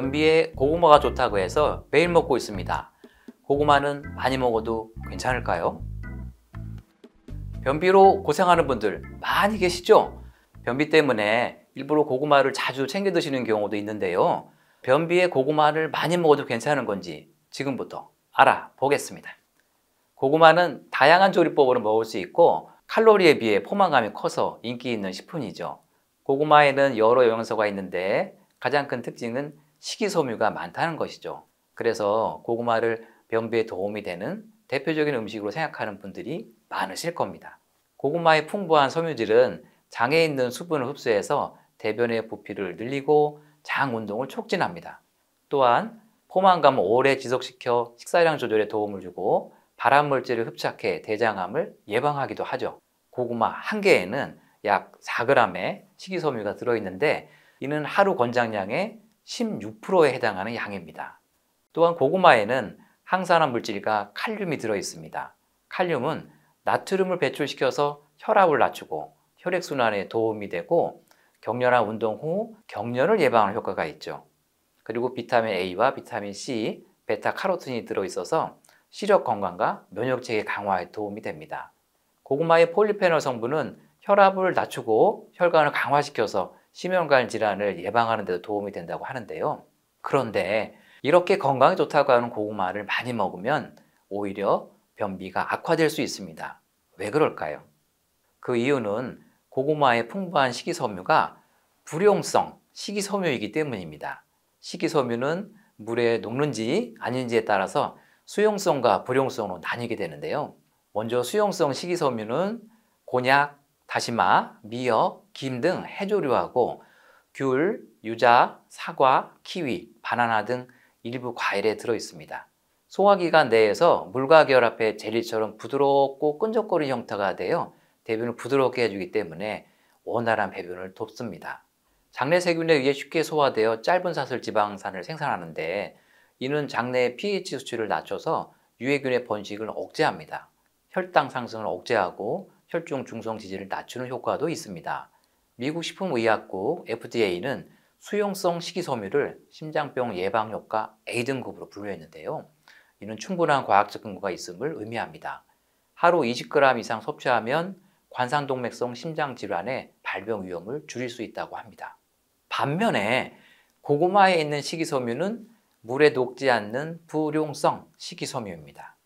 변비에 고구마가 좋다고 해서 매일 먹고 있습니다. 고구마는 많이 먹어도 괜찮을까요? 변비로 고생하는 분들 많이 계시죠? 변비 때문에 일부러 고구마를 자주 챙겨 드시는 경우도 있는데요. 변비에 고구마를 많이 먹어도 괜찮은 건지 지금부터 알아보겠습니다. 고구마는 다양한 조리법으로 먹을 수 있고 칼로리에 비해 포만감이 커서 인기 있는 식품이죠. 고구마에는 여러 영양소가 있는데 가장 큰 특징은 식이섬유가 많다는 것이죠. 그래서 고구마를 변비에 도움이 되는 대표적인 음식으로 생각하는 분들이 많으실 겁니다. 고구마의 풍부한 섬유질은 장에 있는 수분을 흡수해서 대변의 부피를 늘리고 장 운동을 촉진합니다. 또한 포만감을 오래 지속시켜 식사량 조절에 도움을 주고 발암물질을 흡착해 대장암을 예방하기도 하죠. 고구마 한 개에는 약 4g의 식이섬유가 들어있는데 이는 하루 권장량의 16%에 해당하는 양입니다. 또한 고구마에는 항산화 물질과 칼륨이 들어 있습니다. 칼륨은 나트륨을 배출시켜서 혈압을 낮추고 혈액순환에 도움이 되고 격렬한 운동 후격렬을 예방하는 효과가 있죠. 그리고 비타민 A와 비타민 C, 베타카로틴이 들어있어서 시력 건강과 면역체계 강화에 도움이 됩니다. 고구마의 폴리페놀 성분은 혈압을 낮추고 혈관을 강화시켜서 심혈관 질환을 예방하는 데도 도움이 된다고 하는데요. 그런데 이렇게 건강에 좋다고 하는 고구마를 많이 먹으면 오히려 변비가 악화될 수 있습니다. 왜 그럴까요? 그 이유는 고구마의 풍부한 식이섬유가 불용성 식이섬유이기 때문입니다. 식이섬유는 물에 녹는지 아닌지에 따라서 수용성과 불용성으로 나뉘게 되는데요. 먼저 수용성 식이섬유는 곤약, 다시마, 미역, 김 등 해조류하고 귤, 유자, 사과, 키위, 바나나 등 일부 과일에 들어있습니다. 소화기관 내에서 물과 결합해 젤리처럼 부드럽고 끈적거리는 형태가 되어 대변을 부드럽게 해주기 때문에 원활한 배변을 돕습니다. 장내 세균에 의해 쉽게 소화되어 짧은 사슬 지방산을 생산하는데 이는 장내의 pH 수치를 낮춰서 유해균의 번식을 억제합니다. 혈당 상승을 억제하고 혈중 중성 지질을 낮추는 효과도 있습니다. 미국 식품의약국 FDA는 수용성 식이섬유를 심장병 예방 효과 A등급으로 분류했는데요. 이는 충분한 과학적 근거가 있음을 의미합니다. 하루 20g 이상 섭취하면 관상동맥성 심장 질환의 발병 위험을 줄일 수 있다고 합니다. 반면에 고구마에 있는 식이섬유는 물에 녹지 않는 불용성 식이섬유입니다.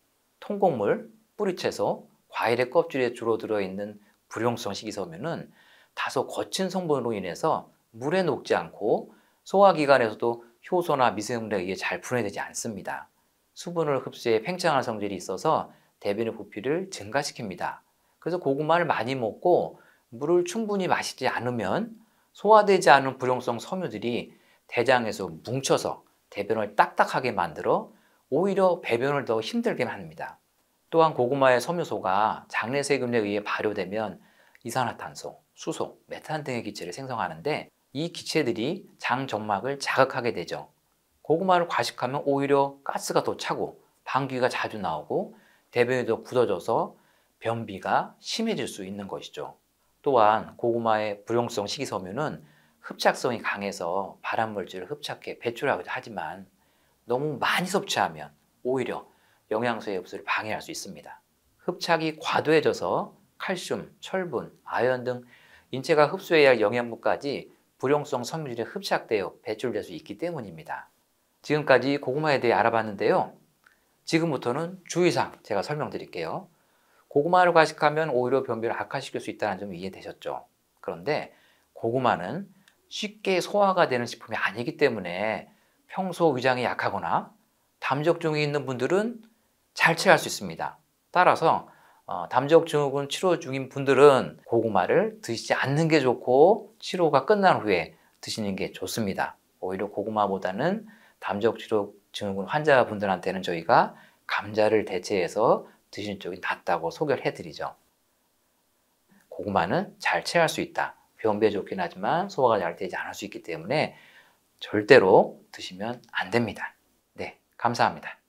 통곡물, 뿌리채소, 과일의 껍질에 주로 들어있는 불용성 식이섬유는 다소 거친 성분으로 인해서 물에 녹지 않고 소화기관에서도 효소나 미생물에 의해 잘 분해되지 않습니다. 수분을 흡수해 팽창하 성질이 있어서 대변의 부피를 증가시킵니다. 그래서 고구마를 많이 먹고 물을 충분히 마시지 않으면 소화되지 않은 불용성 섬유들이 대장에서 뭉쳐서 대변을 딱딱하게 만들어 오히려 배변을 더 힘들게 합니다. 또한 고구마의 섬유소가 장내세균에 의해 발효되면 이산화탄소, 수소, 메탄 등의 기체를 생성하는데 이 기체들이 장 점막을 자극하게 되죠. 고구마를 과식하면 오히려 가스가 더 차고 방귀가 자주 나오고 대변이 더 굳어져서 변비가 심해질 수 있는 것이죠. 또한 고구마의 불용성 식이섬유는 흡착성이 강해서 발암물질을 흡착해 배출하기도 하지만 너무 많이 섭취하면 오히려 영양소의 흡수를 방해할 수 있습니다. 흡착이 과도해져서 칼슘, 철분, 아연 등 인체가 흡수해야 할 영양분까지 불용성 섬유질에 흡착되어 배출될 수 있기 때문입니다. 지금까지 고구마에 대해 알아봤는데요. 지금부터는 주의사항 제가 설명드릴게요. 고구마를 과식하면 오히려 변비를 악화시킬 수 있다는 점 이해되셨죠? 이 그런데 고구마는 쉽게 소화가 되는 식품이 아니기 때문에 평소 위장이 약하거나 담적증이 있는 분들은 잘치할수 있습니다. 따라서 어, 담적 증후군 치료 중인 분들은 고구마를 드시지 않는 게 좋고 치료가 끝난 후에 드시는 게 좋습니다. 오히려 고구마보다는 담적 증후군 환자분들한테는 저희가 감자를 대체해서 드시는 쪽이 낫다고 소개를 해드리죠. 고구마는 잘 체할 수 있다. 변비에 좋긴 하지만 소화가 잘 되지 않을 수 있기 때문에 절대로 드시면 안 됩니다. 네, 감사합니다.